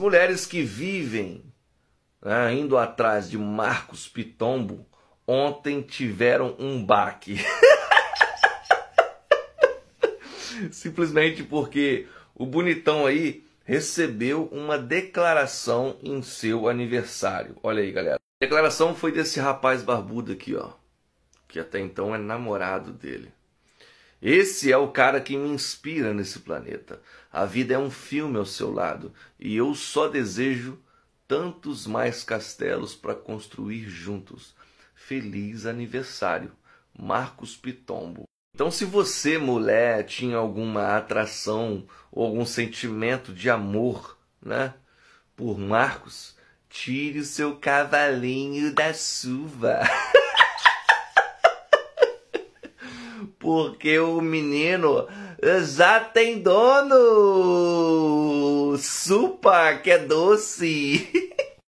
Mulheres que vivem né, indo atrás de Marcos Pitombo ontem tiveram um baque. Simplesmente porque o bonitão aí recebeu uma declaração em seu aniversário. Olha aí, galera. A declaração foi desse rapaz barbudo aqui, ó, que até então é namorado dele. Esse é o cara que me inspira nesse planeta. A vida é um filme ao seu lado e eu só desejo tantos mais castelos para construir juntos. Feliz aniversário, Marcos Pitombo. Então, se você, mulher, tinha alguma atração ou algum sentimento de amor, né, por Marcos, tire o seu cavalinho da chuva. porque o menino já tem dono. Supa, que é doce.